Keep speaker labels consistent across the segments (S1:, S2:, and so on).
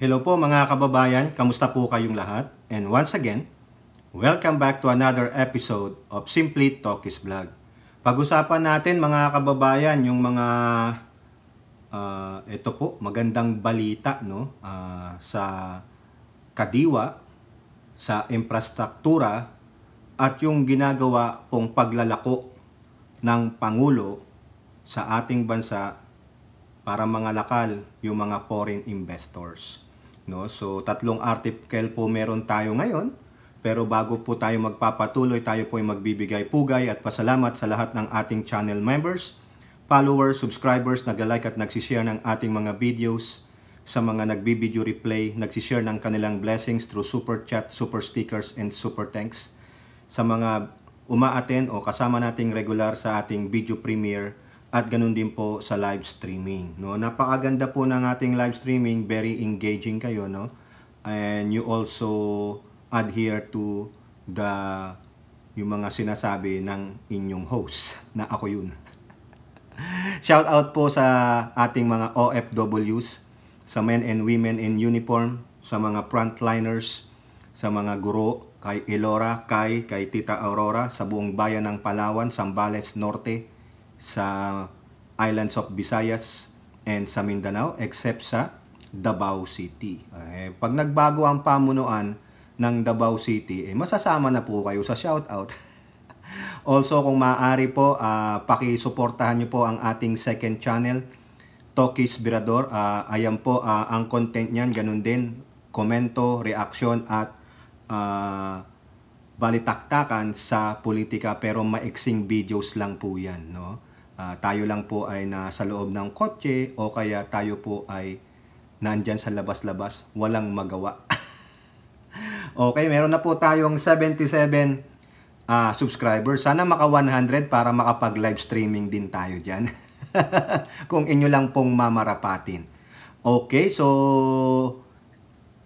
S1: Hello po mga kababayan, kamusta po kayong lahat? And once again, welcome back to another episode of Simply Talkies Vlog. Pag-usapan natin mga kababayan yung mga uh, ito po, magandang balita no uh, sa kadiwa, sa infrastruktura at yung ginagawa pong paglalako ng Pangulo sa ating bansa para mga mangalakal yung mga foreign investors. No? So, tatlong article po meron tayo ngayon. Pero bago po tayo magpapatuloy, tayo po ay magbibigay pugay at pasalamat sa lahat ng ating channel members, followers, subscribers, nag-like at nagsishare ng ating mga videos sa mga nagbibideo replay, nagsishare ng kanilang blessings through super chat, super stickers, and super thanks. Sa mga umaaten o kasama nating regular sa ating video premiere, at ganun din po sa live streaming. No? Napakaganda po ng ating live streaming, very engaging kayo, no? And you also adhere to the yung mga sinasabi ng inyong host na ako yun. Shout out po sa ating mga OFWs, sa men and women in uniform, sa mga frontliners, sa mga guro, kay Elora, kay, kay Tita Aurora, sa buong bayan ng Palawan, Sambales Norte, sa Islands of Visayas and sa Mindanao except sa Davao City. Eh, pag nagbago ang pamunuan ng Davao City, eh, masasama na po kayo sa shoutout. also, kung maaari po, uh, pakisuportahan nyo po ang ating second channel, Tokis Virador. Uh, ayan po, uh, ang content niyan, ganun din. Komento, reaksyon at uh, balitaktakan sa politika pero maiksing videos lang po yan. No? uh, tayo lang po ay nasa loob ng kotse o kaya tayo po ay nandyan sa labas-labas, walang magawa. okay, meron na po tayong 77 uh, ah, subscribers. Sana maka 100 para makapag-live streaming din tayo dyan. Kung inyo lang pong mamarapatin. Okay, so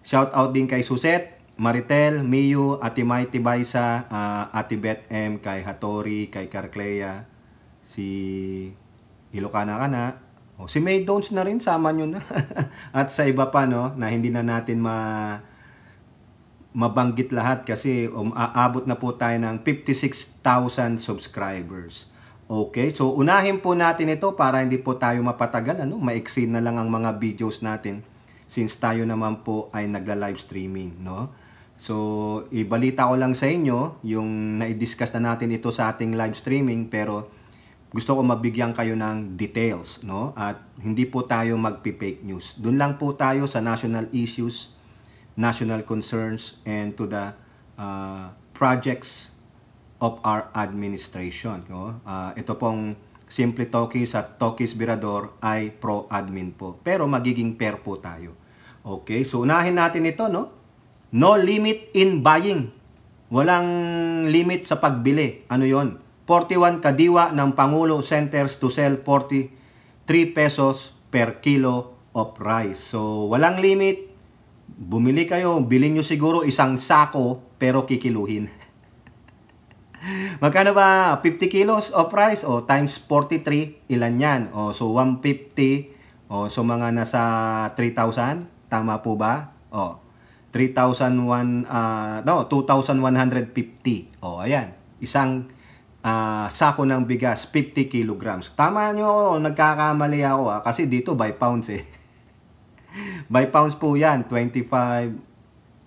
S1: shout out din kay Suset, Maritel, Miyu, Ate Mai Tibaysa, uh, ah, Ate Beth M, kay Hatori, kay Carclea, si Ilocana Kana. O, oh, si May Downs na rin, sama nyo na. At sa iba pa, no, na hindi na natin ma mabanggit lahat kasi um, aabot na po tayo ng 56,000 subscribers. Okay, so unahin po natin ito para hindi po tayo mapatagal, ano, maiksi na lang ang mga videos natin since tayo naman po ay nagla-live streaming, no? So, ibalita ko lang sa inyo yung na-discuss na natin ito sa ating live streaming pero gusto ko mabigyan kayo ng details, no? At hindi po tayo magpi-fake news. Doon lang po tayo sa national issues, national concerns, and to the uh, projects of our administration. No? Uh, ito pong Simple Talkies at Talkies Birador ay pro-admin po. Pero magiging fair po tayo. Okay, so unahin natin ito, no? No limit in buying. Walang limit sa pagbili. Ano yon? 41 kadiwa ng Pangulo Centers to sell 43 pesos per kilo of rice. So, walang limit. Bumili kayo. Bilin nyo siguro isang sako pero kikiluhin. Magkano ba? 50 kilos of rice? O, times 43, ilan yan? O, so 150. O, so mga nasa 3,000? Tama po ba? O, 3,001, uh, ah, no, 2,150. O, ayan. Isang uh, sako ng bigas, 50 kilograms. Tama nyo nagkakamali ako ha, ah. kasi dito by pounds eh. by pounds po yan, 25,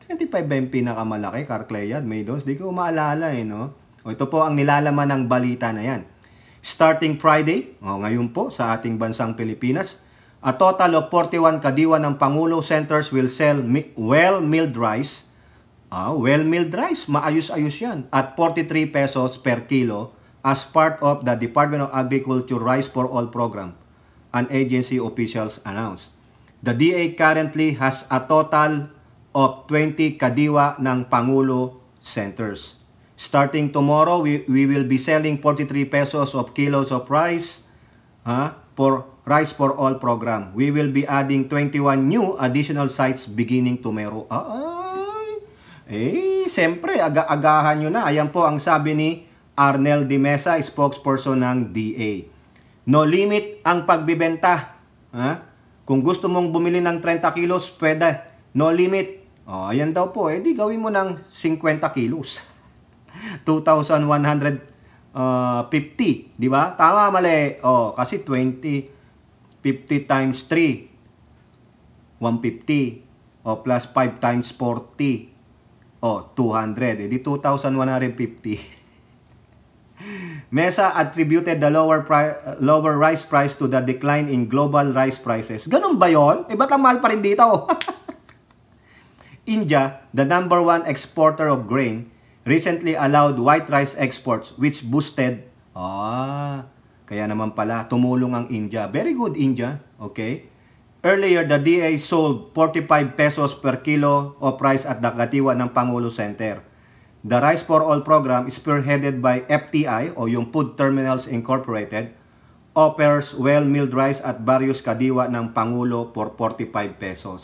S1: 25 ba yung pinakamalaki, Carclayad, Maydons? Di ko maalala eh, no? O, ito po ang nilalaman ng balita na yan. Starting Friday, o, ngayon po sa ating bansang Pilipinas, a total of 41 kadiwa ng Pangulo centers will sell well-milled rice Ah, well-milled rice, maayos-ayos yan. At 43 pesos per kilo as part of the Department of Agriculture Rice for All program, an agency officials announced. The DA currently has a total of 20 kadiwa ng Pangulo centers. Starting tomorrow, we, we will be selling 43 pesos of kilos of rice huh, ah, for Rice for All program. We will be adding 21 new additional sites beginning tomorrow. Ah, ah eh, siyempre, aga-agahan nyo na. Ayan po ang sabi ni Arnel Di Mesa, spokesperson ng DA. No limit ang pagbibenta. Ha? Kung gusto mong bumili ng 30 kilos, pwede. No limit. Oh, ayan daw po. Eh, gawin mo ng 50 kilos. 2,150. Di ba? Tama, mali. Oh, kasi 20, 50 times 3, 150. O, plus 5 times 40, Oh, 200. Edi 2,150. Mesa attributed the lower, lower rice price to the decline in global rice prices. Ganun ba yon? Eh, ba't mahal pa rin dito? India, the number one exporter of grain, recently allowed white rice exports which boosted... Ah, kaya naman pala, tumulong ang India. Very good, India. Okay? Earlier, the DA sold 45 pesos per kilo o price at dagatiwa ng Pangulo Center. The Rice for All program is spearheaded by FTI o yung Food Terminals Incorporated offers well-milled rice at various kadiwa ng Pangulo for 45 pesos.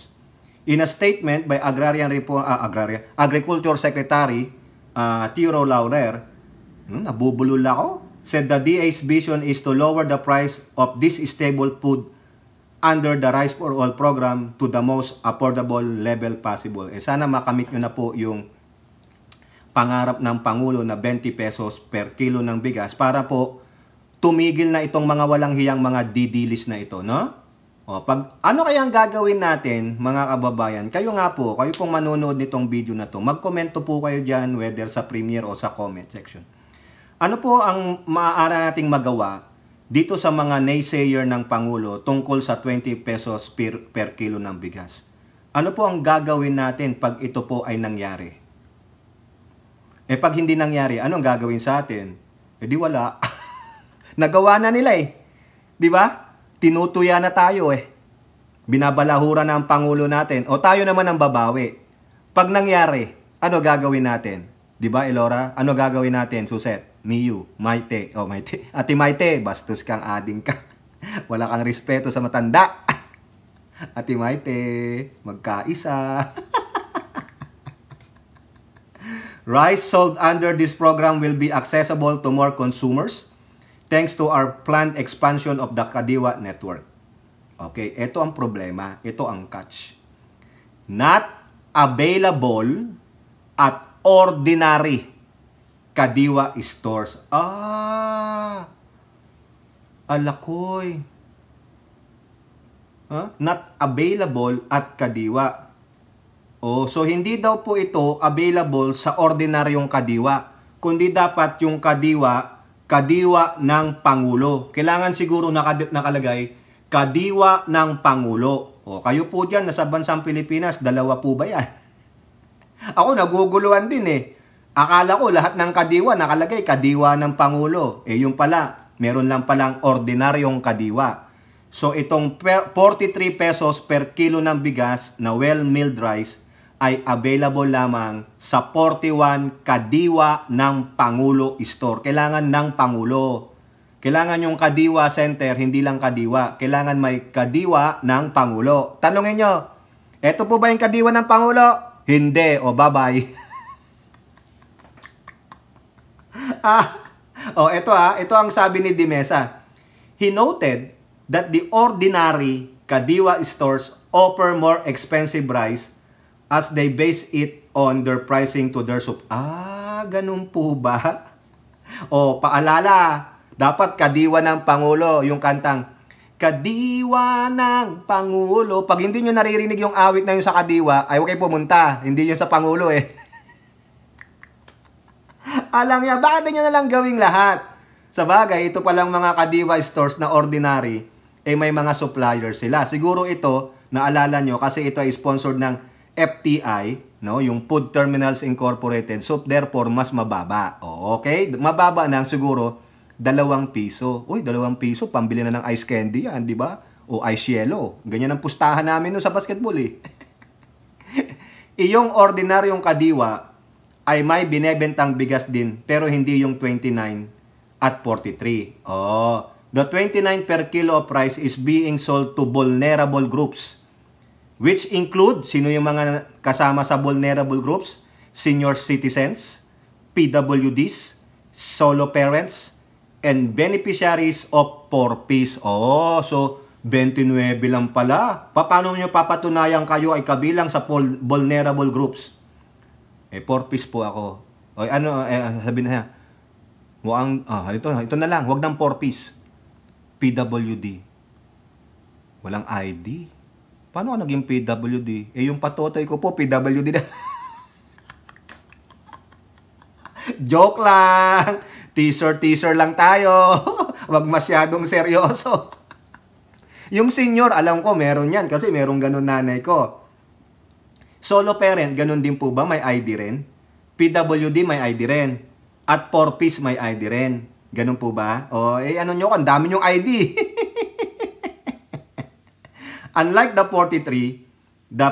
S1: In a statement by Agrarian Reform, uh, ah, Agrarian, Agriculture Secretary uh, ah, Tiro Laurer, hmm, nabubulol ako, said the DA's vision is to lower the price of this stable food under the Rise for All program to the most affordable level possible. Eh, sana makamit nyo na po yung pangarap ng Pangulo na 20 pesos per kilo ng bigas para po tumigil na itong mga walang hiyang mga didilis na ito, no? O, pag, ano kaya ang gagawin natin, mga kababayan? Kayo nga po, kayo pong manonood nitong video na to, magkomento po kayo dyan whether sa premiere o sa comment section. Ano po ang maaara nating magawa dito sa mga naysayer ng Pangulo tungkol sa 20 pesos per, per kilo ng bigas. Ano po ang gagawin natin pag ito po ay nangyari? Eh pag hindi nangyari, anong gagawin sa atin? Eh di wala. Nagawa na nila eh. Di ba? Tinutuya na tayo eh. Binabalahura na ang Pangulo natin. O tayo naman ang babawi. Pag nangyari, ano gagawin natin? Di ba, Elora? Ano gagawin natin, Suset? Miyu, Maite, oh Maite, Ate Maite, bastos kang ading ka. Wala kang respeto sa matanda. Ate Maite, magkaisa. Rice sold under this program will be accessible to more consumers thanks to our planned expansion of the Kadiwa network. Okay, ito ang problema, ito ang catch. Not available at ordinary Kadiwa Stores. Ah! Alakoy. Huh? Not available at Kadiwa. Oh, so hindi daw po ito available sa ordinaryong Kadiwa, kundi dapat yung Kadiwa, Kadiwa ng Pangulo. Kailangan siguro nakalagay Kadiwa ng Pangulo. O, oh, kayo po dyan, nasa bansang Pilipinas, dalawa po ba yan? Ako, naguguluhan din eh. Akala ko lahat ng kadiwa nakalagay kadiwa ng Pangulo. Eh yung pala, meron lang palang ordinaryong kadiwa. So itong 43 pesos per kilo ng bigas na well-milled rice ay available lamang sa 41 kadiwa ng Pangulo Store. Kailangan ng Pangulo. Kailangan yung kadiwa center, hindi lang kadiwa. Kailangan may kadiwa ng Pangulo. Tanungin nyo, eto po ba yung kadiwa ng Pangulo? Hindi, o bye-bye. Ah, oh, ito ah, ito ang sabi ni Dimesa. He noted that the ordinary Kadiwa stores offer more expensive rice as they base it on their pricing to their sup. Ah, ganun po ba? oh, paalala, dapat kadiwa ng Pangulo yung kantang Kadiwa ng Pangulo. Pag hindi nyo naririnig yung awit na yun sa kadiwa, ay huwag kayo pumunta. Hindi yun sa Pangulo eh. alam niya, bakit niyo na lang gawing lahat? Sa bagay, ito palang mga kadiwa stores na ordinary, eh may mga supplier sila. Siguro ito, naalala nyo, kasi ito ay sponsored ng FTI, no? yung Food Terminals Incorporated. So, therefore, mas mababa. O, oh, okay? Mababa na siguro dalawang piso. Uy, dalawang piso, pambili na ng ice candy yan, di ba? O ice yellow. Ganyan ang pustahan namin no, sa basketball eh. Iyong ordinaryong kadiwa, ay may binebentang bigas din pero hindi yung 29 at 43. Oh, the 29 per kilo price is being sold to vulnerable groups which include sino yung mga kasama sa vulnerable groups? Senior citizens, PWDs, solo parents, and beneficiaries of 4Ps. Oh, so 29 lang pala. Paano nyo papatunayan kayo ay kabilang sa vulnerable groups? Eh, four-piece po ako. O, ano, eh, sabi na Mukhang, ah, ito, ito na lang. Huwag ng four-piece. PWD. Walang ID. Paano ako naging PWD? Eh, yung patotoy ko po, PWD na. Joke lang! Teaser-teaser lang tayo. Huwag masyadong seryoso. yung senior, alam ko, meron yan. Kasi meron ganun nanay ko Solo parent, ganun din po ba? May ID rin? PWD, may ID rin. At 4-piece, may ID rin. Ganun po ba? O, eh, ano nyo, ang dami nyong ID. Unlike the 43, the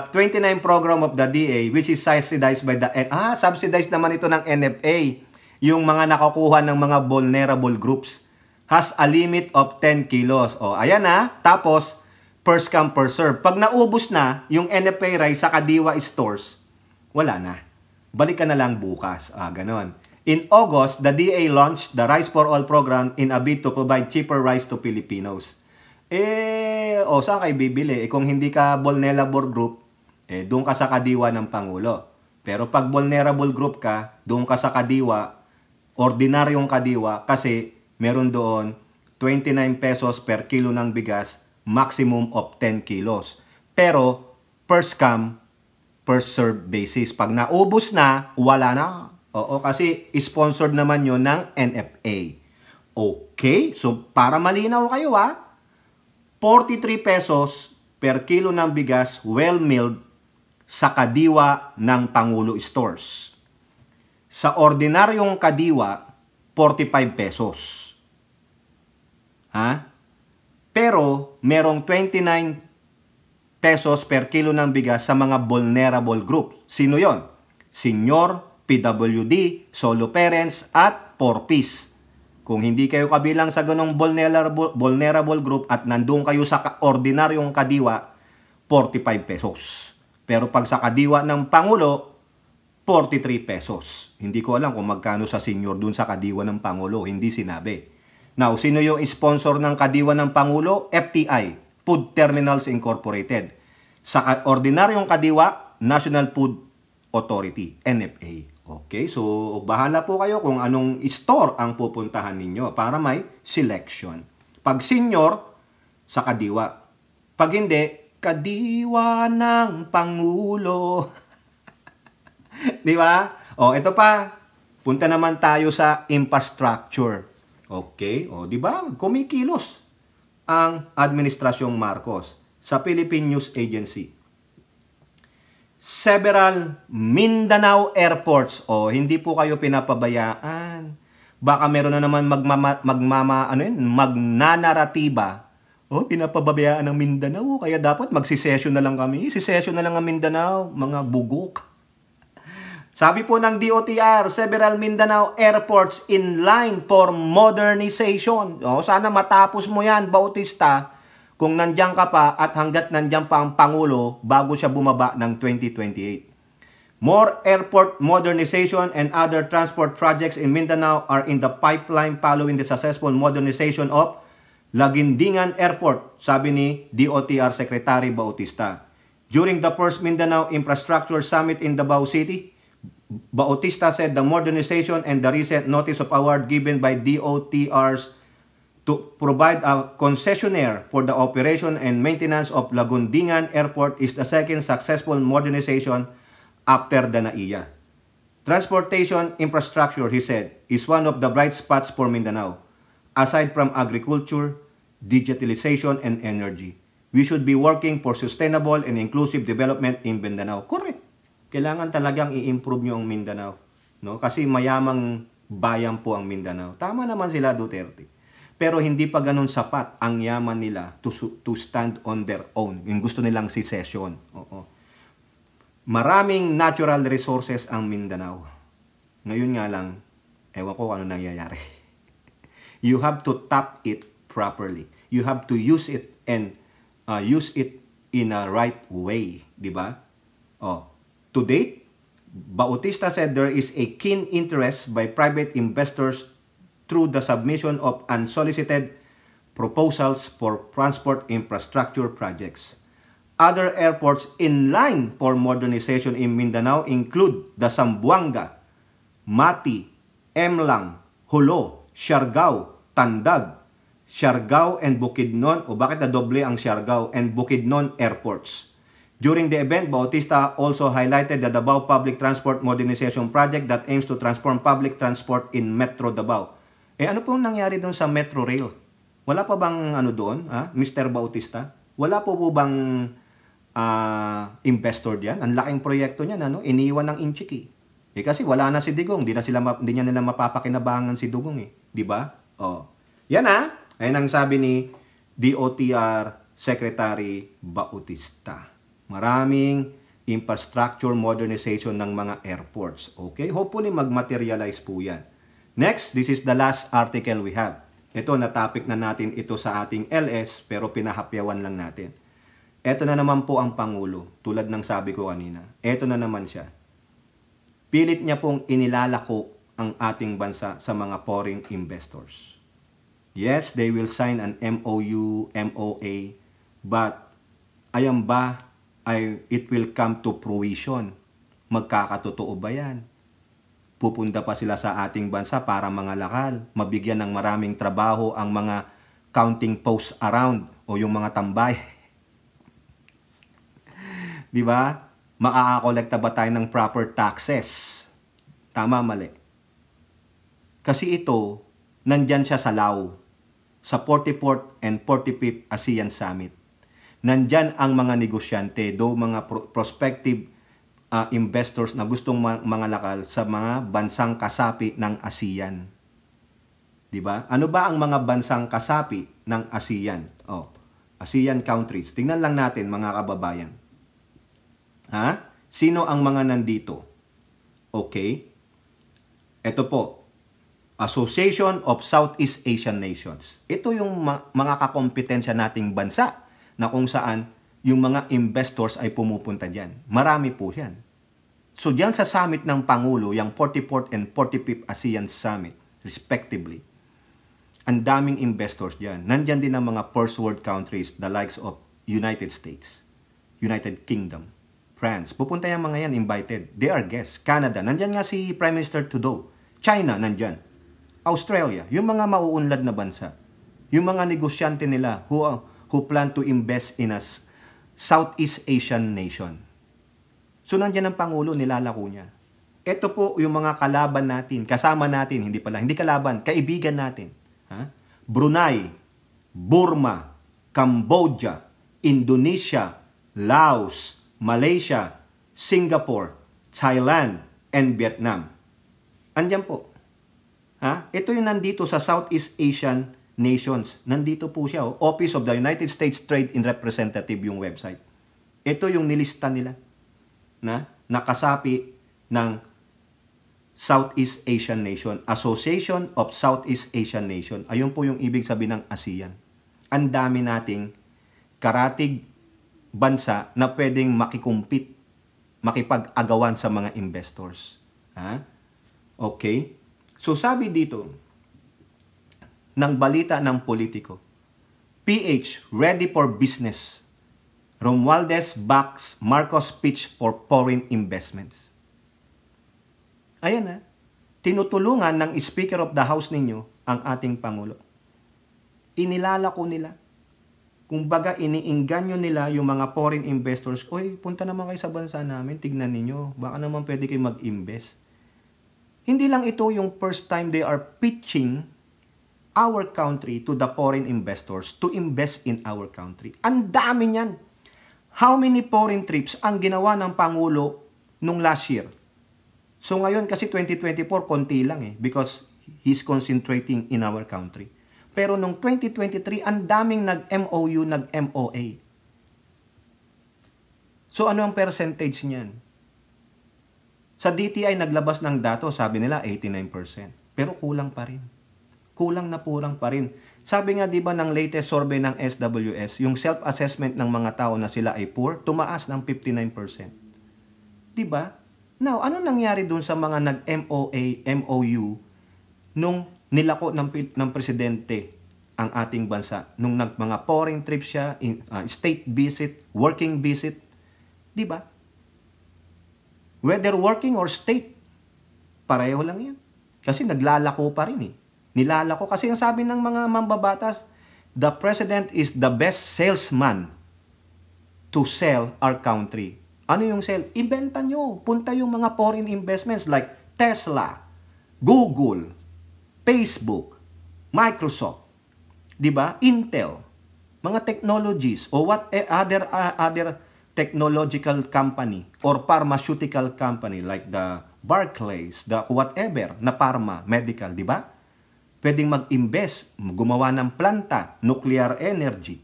S1: 29 program of the DA, which is subsidized by the... Ah, subsidized naman ito ng NFA. Yung mga nakakuha ng mga vulnerable groups has a limit of 10 kilos. O, ayan ha. Ah. Tapos, first come, first serve. Pag naubos na yung NFA rice sa Kadiwa stores, wala na. Balik ka na lang bukas. Ah, ganon. In August, the DA launched the Rice for All program in a bid to provide cheaper rice to Filipinos. Eh, o oh, saan kayo bibili? Eh, kung hindi ka vulnerable group, eh, doon ka sa kadiwa ng Pangulo. Pero pag vulnerable group ka, doon ka sa kadiwa, ordinaryong kadiwa, kasi meron doon 29 pesos per kilo ng bigas maximum of 10 kilos. Pero, first come, first serve basis. Pag naubos na, wala na. Oo, kasi sponsored naman yon ng NFA. Okay, so para malinaw kayo ha, 43 pesos per kilo ng bigas well-milled sa kadiwa ng Pangulo Stores. Sa ordinaryong kadiwa, 45 pesos. Ha? Pero merong 29 pesos per kilo ng bigas sa mga vulnerable group. Sino yon? Senior, PWD, solo parents at 4-piece. Kung hindi kayo kabilang sa ganong vulnerable, vulnerable group at nandun kayo sa ordinaryong kadiwa, 45 pesos. Pero pag sa kadiwa ng Pangulo, 43 pesos. Hindi ko alam kung magkano sa senior dun sa kadiwa ng Pangulo. Hindi sinabi. Now, sino yung sponsor ng kadiwa ng Pangulo? FTI, Food Terminals Incorporated. Sa ordinaryong kadiwa, National Food Authority, NFA. Okay, so bahala po kayo kung anong store ang pupuntahan ninyo para may selection. Pag senior, sa kadiwa. Pag hindi, kadiwa ng Pangulo. Di ba? O, ito pa. Punta naman tayo sa infrastructure. Okay? O, di ba? Kumikilos ang Administrasyong Marcos sa Philippine News Agency. Several Mindanao airports. O, hindi po kayo pinapabayaan. Baka meron na naman magmama, magmama, ano yun, magnanaratiba. O, pinapababayaan ng Mindanao. Kaya dapat magsisession na lang kami. Sisession na lang ang Mindanao, mga bugok. Sabi po ng DOTR, several Mindanao airports in line for modernization. O, oh, sana matapos mo yan, Bautista, kung nandiyan ka pa at hanggat nandiyan pa ang Pangulo bago siya bumaba ng 2028. More airport modernization and other transport projects in Mindanao are in the pipeline following the successful modernization of Lagindingan Airport, sabi ni DOTR Secretary Bautista. During the first Mindanao Infrastructure Summit in Davao City, Bautista said the modernization and the recent notice of award given by DOTRs to provide a concessionaire for the operation and maintenance of Lagundingan Airport is the second successful modernization after the NAIA. Transportation infrastructure, he said, is one of the bright spots for Mindanao. Aside from agriculture, digitalization, and energy, we should be working for sustainable and inclusive development in Mindanao. Correct. kailangan talagang i-improve nyo ang Mindanao. No? Kasi mayamang bayan po ang Mindanao. Tama naman sila Duterte. Pero hindi pa ganun sapat ang yaman nila to, to stand on their own. Yung gusto nilang secession. Oo. Maraming natural resources ang Mindanao. Ngayon nga lang, ewan ko ano nangyayari. You have to tap it properly. You have to use it and uh, use it in a right way. ba? Diba? Oh, To date, Bautista said there is a keen interest by private investors through the submission of unsolicited proposals for transport infrastructure projects. Other airports in line for modernization in Mindanao include the Sambuanga, Mati, Emlang, Hulo, Siargao, Tandag, Siargao and Bukidnon o bakit na doble ang Siargao and Bukidnon airports. During the event, Bautista also highlighted the Davao Public Transport Modernization Project that aims to transform public transport in Metro Davao. Eh ano pong nangyari doon sa Metro Rail? Wala pa bang ano doon, ha? Mr. Bautista? Wala po po bang uh, investor diyan? Ang laking proyekto niyan, ano? Iniwan ng Inchiki. Eh kasi wala na si Digong, hindi na sila hindi niya nila mapapakinabangan si Digong eh, di ba? Oh. Yan ha. Ah. Ayun ang sabi ni DOTR Secretary Bautista. Maraming infrastructure modernization ng mga airports. Okay? Hopefully, mag-materialize po yan. Next, this is the last article we have. Ito, na topic na natin ito sa ating LS, pero pinahapyawan lang natin. Ito na naman po ang Pangulo, tulad ng sabi ko kanina. Ito na naman siya. Pilit niya pong inilalako ang ating bansa sa mga foreign investors. Yes, they will sign an MOU, MOA, but ayan ba ay it will come to fruition. Magkakatotoo ba yan? Pupunta pa sila sa ating bansa para mga lakal, mabigyan ng maraming trabaho ang mga counting posts around o yung mga tambay. 'Di ba? Maaakolekta ba tayo ng proper taxes? Tama mali. Kasi ito, nandyan siya sa Lao, sa 44th and 45th ASEAN Summit nandyan ang mga negosyante, do mga prospective uh, investors na gustong ma- mangalakal sa mga bansang kasapi ng ASEAN. 'Di ba? Ano ba ang mga bansang kasapi ng ASEAN? Oh, ASEAN countries. Tingnan lang natin mga kababayan. Ha? Sino ang mga nandito? Okay? Ito po. Association of Southeast Asian Nations. Ito yung ma- mga kakompetensya nating bansa na kung saan yung mga investors ay pumupunta dyan. Marami po yan. So dyan sa summit ng Pangulo, yung 44th and 45th ASEAN Summit, respectively, ang daming investors dyan. Nandyan din ang mga first world countries, the likes of United States, United Kingdom, France. Pupunta yung mga yan, invited. They are guests. Canada, nandyan nga si Prime Minister Trudeau. China, nandyan. Australia, yung mga mauunlad na bansa. Yung mga negosyante nila who, who plan to invest in a Southeast Asian nation. So nandiyan ang Pangulo, nilalako niya. Ito po yung mga kalaban natin, kasama natin, hindi pala, hindi kalaban, kaibigan natin. Ha? Brunei, Burma, Cambodia, Indonesia, Laos, Malaysia, Singapore, Thailand, and Vietnam. Andiyan po. Ha? Ito yung nandito sa Southeast Asian Nations. Nandito po siya, oh. Office of the United States Trade and Representative yung website. Ito yung nilista nila na nakasapi ng Southeast Asian Nation, Association of Southeast Asian Nation. Ayun po yung ibig sabihin ng ASEAN. Ang dami nating karatig bansa na pwedeng makikumpit, makipag-agawan sa mga investors. Ha? Okay? So sabi dito, ng balita ng politiko. PH, ready for business. Romualdez backs Marcos pitch for foreign investments. Ayan na. Tinutulungan ng Speaker of the House ninyo ang ating Pangulo. Inilalako nila. Kumbaga, baga iniinganyo nila yung mga foreign investors, Uy, punta naman kayo sa bansa namin, tignan ninyo, baka naman pwede kayo mag-invest. Hindi lang ito yung first time they are pitching our country to the foreign investors to invest in our country. Ang dami niyan. How many foreign trips ang ginawa ng Pangulo nung last year? So ngayon kasi 2024, konti lang eh because he's concentrating in our country. Pero nung 2023, ang daming nag-MOU, nag-MOA. So ano ang percentage niyan? Sa DTI naglabas ng dato, sabi nila 89%. Pero kulang pa rin kulang na kulang pa rin. Sabi nga 'di ba ng latest survey ng SWS, yung self-assessment ng mga tao na sila ay poor tumaas ng 59%. 'Di ba? Now, ano nangyari doon sa mga nag-MOA, MOU nung nilako ng ng presidente ang ating bansa nung nag mga foreign trip siya, in, uh, state visit, working visit, 'di ba? Whether working or state, pareho lang 'yan. Kasi naglalako pa rin eh nilalako. Kasi ang sabi ng mga mambabatas, the president is the best salesman to sell our country. Ano yung sell? Ibenta nyo. Punta yung mga foreign investments like Tesla, Google, Facebook, Microsoft, 'di ba? Intel, mga technologies or what eh, other uh, other technological company or pharmaceutical company like the Barclays, the whatever na pharma, medical, 'di ba? pwedeng mag-invest, gumawa ng planta, nuclear energy.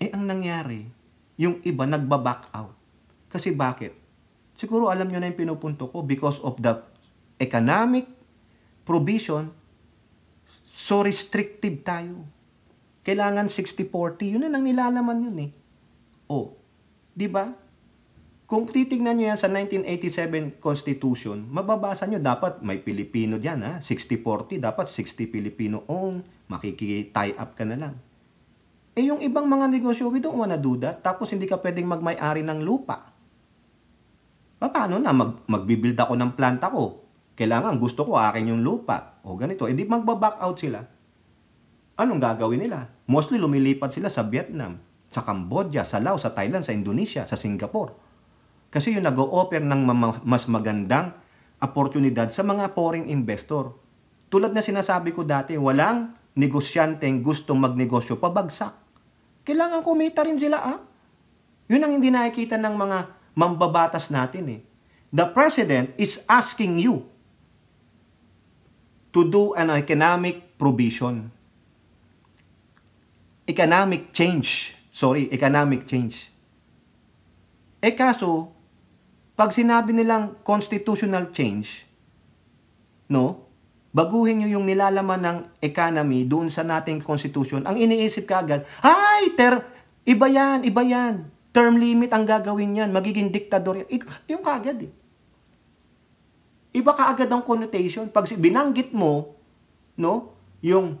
S1: Eh ang nangyari, yung iba nagba-back out. Kasi bakit? Siguro alam nyo na yung pinupunto ko because of the economic provision, so restrictive tayo. Kailangan 60-40, yun na ang nilalaman yun eh. O, oh, di ba? Kung titignan nyo yan sa 1987 Constitution, mababasa nyo dapat may Pilipino dyan ha. 60-40, dapat 60 Pilipino own. Makiki-tie up ka na lang. Eh yung ibang mga negosyo, we don't wanna do that. Tapos hindi ka pwedeng magmay-ari ng lupa. Paano na? Mag, magbibuild ako ng planta ko. Kailangan gusto ko akin yung lupa. O ganito. Hindi eh, magbaback out sila. Anong gagawin nila? Mostly lumilipat sila sa Vietnam, sa Cambodia, sa Laos, sa Thailand, sa Indonesia, sa Singapore kasi yung nag-o-offer ng mas magandang oportunidad sa mga foreign investor. Tulad na sinasabi ko dati, walang negosyanteng gustong magnegosyo pabagsak. Kailangan kumita rin sila ah. Yun ang hindi nakikita ng mga mambabatas natin eh. The president is asking you to do an economic provision. Economic change. Sorry, economic change. Eh kaso, pag sinabi nilang constitutional change, no? Baguhin nyo yung nilalaman ng economy doon sa nating constitution. Ang iniisip ka agad, ay, ter, iba yan, iba yan. Term limit ang gagawin yan. Magiging diktador yan. Yung kagad eh. Iba ka agad ang connotation. Pag binanggit mo, no, yung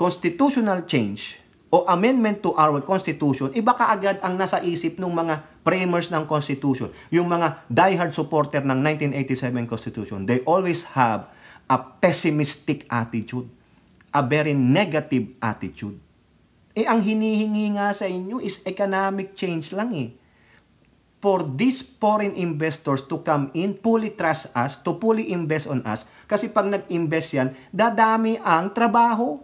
S1: constitutional change, o amendment to our Constitution, iba kaagad ang nasa isip ng mga framers ng Constitution. Yung mga diehard supporter ng 1987 Constitution, they always have a pessimistic attitude, a very negative attitude. Eh, ang hinihingi nga sa inyo is economic change lang eh. For these foreign investors to come in, fully trust us, to fully invest on us. Kasi pag nag-invest yan, dadami ang trabaho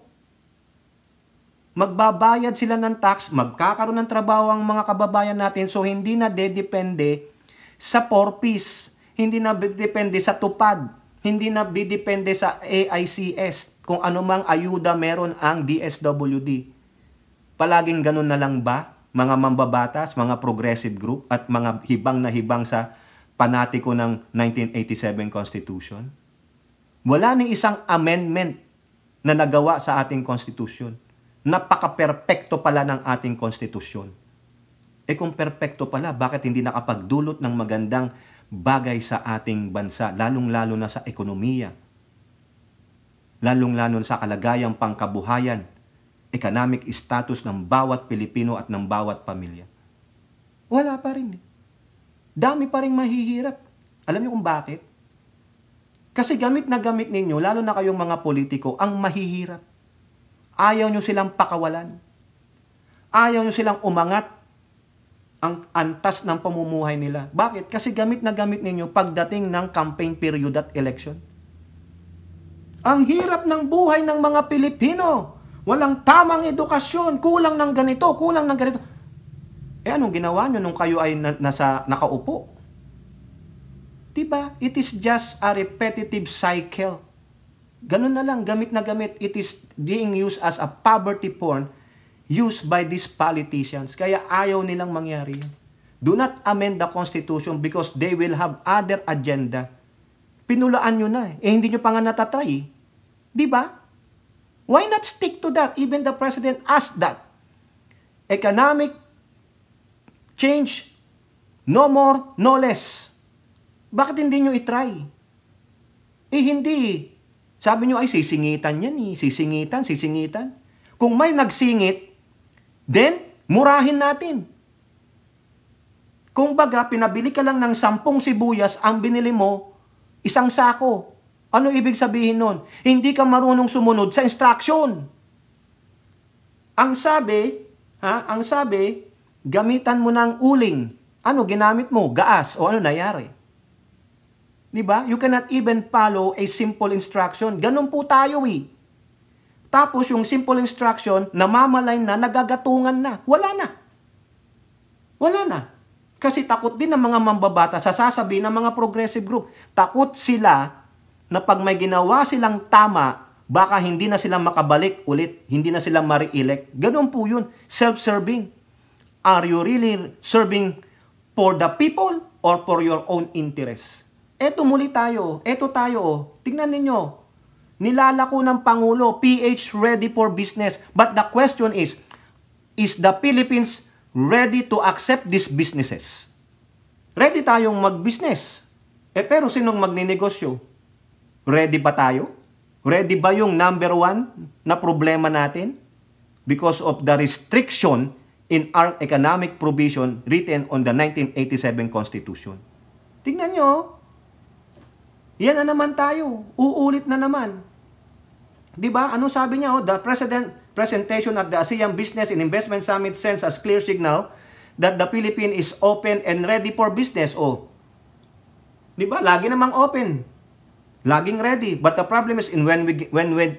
S1: magbabayad sila ng tax, magkakaroon ng trabaho ang mga kababayan natin so hindi na dedepende sa porpis, hindi na depende sa tupad, hindi na depende sa AICS kung anumang ayuda meron ang DSWD. Palaging ganun na lang ba mga mambabatas, mga progressive group at mga hibang na hibang sa panatiko ng 1987 Constitution? Wala ni isang amendment na nagawa sa ating Constitution napaka-perpekto pala ng ating konstitusyon. Eh kung perpekto pala, bakit hindi nakapagdulot ng magandang bagay sa ating bansa, lalong-lalo na sa ekonomiya, lalong-lalo sa kalagayang pangkabuhayan, economic status ng bawat Pilipino at ng bawat pamilya? Wala pa rin. Eh. Dami pa rin mahihirap. Alam niyo kung bakit? Kasi gamit na gamit ninyo, lalo na kayong mga politiko, ang mahihirap. Ayaw nyo silang pakawalan. Ayaw nyo silang umangat ang antas ng pamumuhay nila. Bakit? Kasi gamit na gamit ninyo pagdating ng campaign period at election. Ang hirap ng buhay ng mga Pilipino. Walang tamang edukasyon, kulang ng ganito, kulang ng ganito. Eh anong ginawa nyo nung kayo ay nasa nakaupo? Diba? It is just a repetitive cycle Ganun na lang, gamit na gamit. It is being used as a poverty porn used by these politicians. Kaya ayaw nilang mangyari yun. Do not amend the Constitution because they will have other agenda. Pinulaan nyo na eh. eh hindi nyo pa nga natatry eh. Di ba? Why not stick to that? Even the President asked that. Economic change, no more, no less. Bakit hindi nyo itry? Eh hindi eh. Sabi nyo, ay sisingitan yan eh. Sisingitan, sisingitan. Kung may nagsingit, then murahin natin. Kung baga, pinabili ka lang ng sampung sibuyas, ang binili mo, isang sako. Ano ibig sabihin nun? Hindi ka marunong sumunod sa instruction. Ang sabi, ha, ang sabi, gamitan mo ng uling. Ano ginamit mo? Gaas o ano nangyari? Di ba? You cannot even follow a simple instruction. Ganun po tayo eh. Tapos yung simple instruction, namamalay na, nagagatungan na. Wala na. Wala na. Kasi takot din ng mga mambabata sa sasabihin ng mga progressive group. Takot sila na pag may ginawa silang tama, baka hindi na sila makabalik ulit, hindi na sila ma elect Ganun po yun, self-serving. Are you really serving for the people or for your own interest? Eto muli tayo. Eto tayo. Tignan ninyo. Nilalako ng Pangulo, PH ready for business. But the question is, is the Philippines ready to accept these businesses? Ready tayong mag-business. Eh pero sinong magninegosyo? Ready ba tayo? Ready ba yung number one na problema natin? Because of the restriction in our economic provision written on the 1987 Constitution. Tingnan nyo, yan na naman tayo. Uulit na naman. 'Di ba? Ano sabi niya? Oh, the president presentation at the ASEAN Business and Investment Summit sends us clear signal that the Philippines is open and ready for business. Oh. 'Di ba? Lagi namang open. Laging ready. But the problem is in when we when when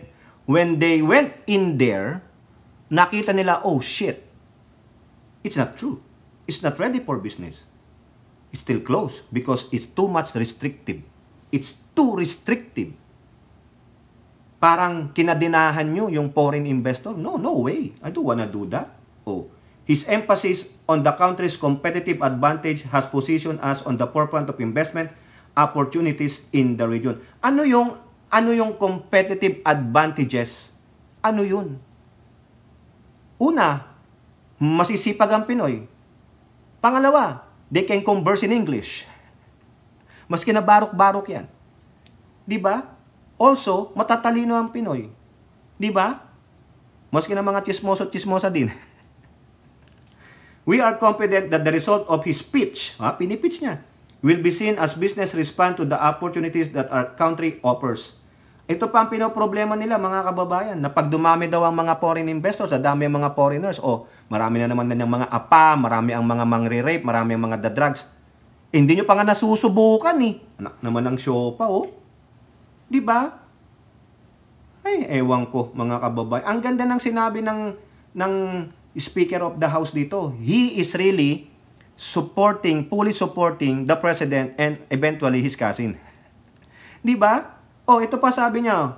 S1: when they went in there, nakita nila, "Oh shit. It's not true. It's not ready for business. It's still closed because it's too much restrictive." It's too restrictive. Parang kinadinahan nyo yung foreign investor. No, no way. I don't wanna do that. Oh, His emphasis on the country's competitive advantage has positioned us on the forefront of investment opportunities in the region. Ano yung ano yung competitive advantages? Ano yun? Una, masisipag ang Pinoy. Pangalawa, they can converse in English. Maski na barok-barok yan. Di ba? Also, matatalino ang Pinoy. Di ba? Maski na mga chismoso at chismosa din. We are confident that the result of his speech, ha, pinipitch niya, will be seen as business respond to the opportunities that our country offers. Ito pa ang pinoproblema nila mga kababayan na pag dumami daw ang mga foreign investors, dami ang mga foreigners, o oh, marami na naman na ng mga apa, marami ang mga mangre-rape, marami ang mga da-drugs, hindi nyo pa nga nasusubukan eh. Anak naman ang siopa oh. Di ba? Ay, ewan ko mga kababayan. Ang ganda ng sinabi ng, ng Speaker of the House dito. He is really supporting, fully supporting the President and eventually his cousin. Di ba? Oh, ito pa sabi niya.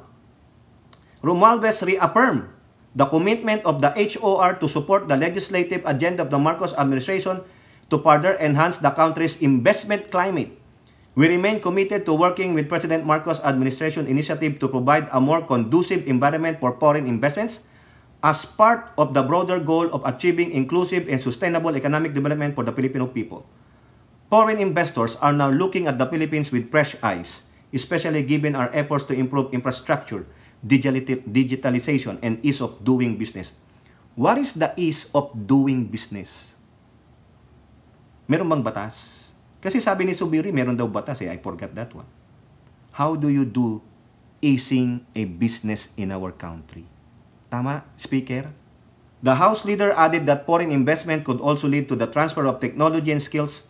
S1: Romualdez reaffirm the commitment of the HOR to support the legislative agenda of the Marcos administration to further enhance the country's investment climate. We remain committed to working with President Marcos' administration initiative to provide a more conducive environment for foreign investments as part of the broader goal of achieving inclusive and sustainable economic development for the Filipino people. Foreign investors are now looking at the Philippines with fresh eyes, especially given our efforts to improve infrastructure, digitalization, and ease of doing business. What is the ease of doing business? Meron bang batas? Kasi sabi ni Subiri, meron daw batas eh. I forgot that one. How do you do easing a business in our country? Tama, speaker? The House leader added that foreign investment could also lead to the transfer of technology and skills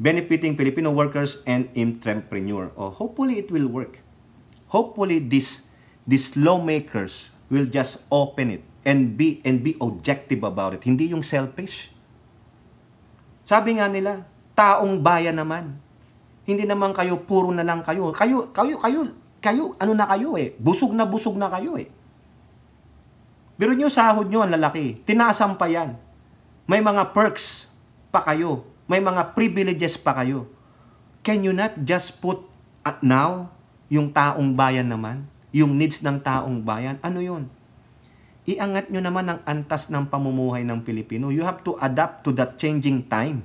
S1: benefiting Filipino workers and entrepreneurs. Oh, hopefully it will work. Hopefully these, these lawmakers will just open it and be and be objective about it. Hindi yung selfish. Sabi nga nila, taong bayan naman. Hindi naman kayo puro na lang kayo. Kayo, kayo, kayo, kayo, ano na kayo eh. Busog na busog na kayo eh. Biro nyo sahod nyo ang lalaki. Tinaasan pa yan. May mga perks pa kayo. May mga privileges pa kayo. Can you not just put at now yung taong bayan naman? Yung needs ng taong bayan? Ano yun? iangat nyo naman ang antas ng pamumuhay ng Pilipino. You have to adapt to that changing time.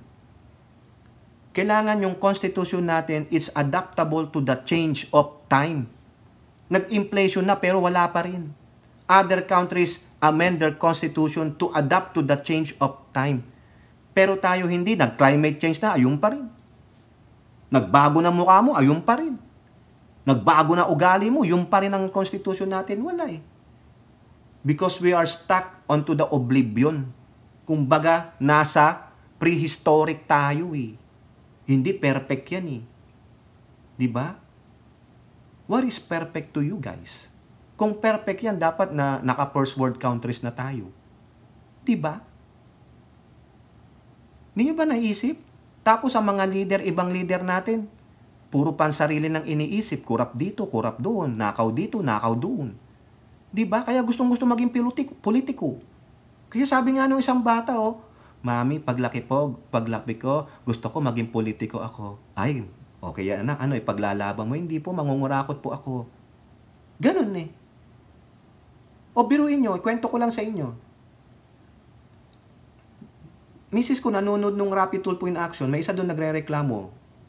S1: Kailangan yung constitution natin, it's adaptable to the change of time. Nag-inflation na pero wala pa rin. Other countries amend their constitution to adapt to the change of time. Pero tayo hindi, nag-climate change na, ayun pa rin. Nagbago na mukha mo, ayun pa rin. Nagbago na ugali mo, yun pa rin ang constitution natin, wala eh. Because we are stuck onto the oblivion. Kumbaga, nasa prehistoric tayo eh. Hindi perfect yan eh. Di ba? What is perfect to you guys? Kung perfect yan, dapat na naka first world countries na tayo. Di ba? Hindi ba naisip? Tapos ang mga leader, ibang leader natin, puro pansarili ng iniisip, kurap dito, kurap doon, nakaw dito, nakaw doon. 'Di ba? Kaya gustong-gusto maging politiko, politiko. Kaya sabi nga nung isang bata, oh, Mami, paglaki po, paglaki ko, gusto ko maging politiko ako. Ay, okay yan anak, ano, ipaglalaban mo. Hindi po, mangungurakot po ako. Ganun eh. O biruin nyo, kwento ko lang sa inyo. Mrs. ko nanonood nung Rapid Tulpo in Action, may isa doon nagre-reklamo,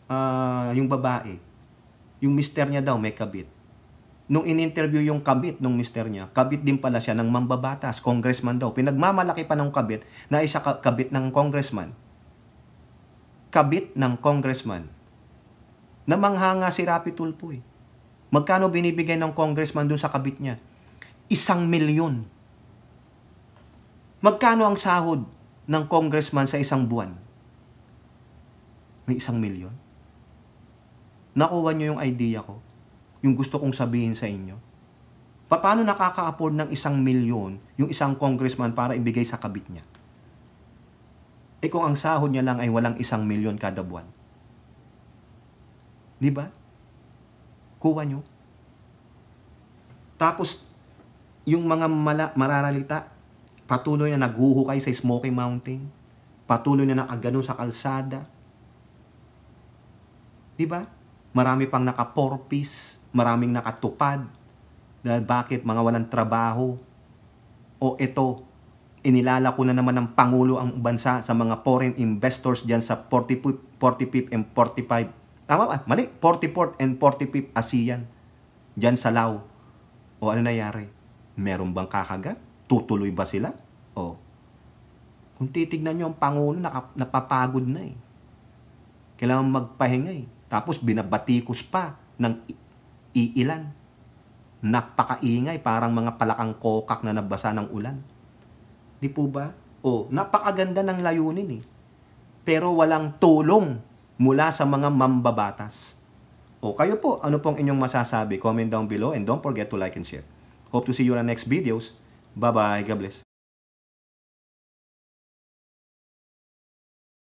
S1: uh, yung babae. Yung mister niya daw, may kabit nung in-interview yung kabit nung mister niya, kabit din pala siya ng mambabatas, congressman daw. Pinagmamalaki pa ng kabit na isa ka kabit ng congressman. Kabit ng congressman. Namanghanga si Rapi Tulpo eh. Magkano binibigay ng congressman dun sa kabit niya? Isang milyon. Magkano ang sahod ng congressman sa isang buwan? May isang milyon? Nakuha niyo yung idea ko? yung gusto kong sabihin sa inyo? Paano nakaka-afford ng isang milyon yung isang congressman para ibigay sa kabit niya? Eh kung ang sahod niya lang ay walang isang milyon kada buwan. Di ba? Kuha nyo. Tapos, yung mga mala, mararalita, patuloy na naghuhukay sa Smoky Mountain, patuloy na nakagano sa kalsada. Di ba? Marami pang naka-4-piece, maraming nakatupad. Dahil bakit? Mga walang trabaho. O ito, inilala ko na naman ng Pangulo ang bansa sa mga foreign investors dyan sa 45, 45 and 45. Tama ba? Mali. 44 and 45 ASEAN. Dyan sa Lao. O ano nangyari? Meron bang kakagat? Tutuloy ba sila? O. Kung titignan nyo, ang Pangulo napapagod na eh. Kailangan magpahinga eh. Tapos binabatikos pa ng iilan. Napakaingay, parang mga palakang kokak na nabasa ng ulan. Di po ba? O, napakaganda ng layunin eh. Pero walang tulong mula sa mga mambabatas. O, kayo po, ano pong inyong masasabi? Comment down below and don't forget to like and share. Hope to see you on the next videos. Bye-bye. God bless.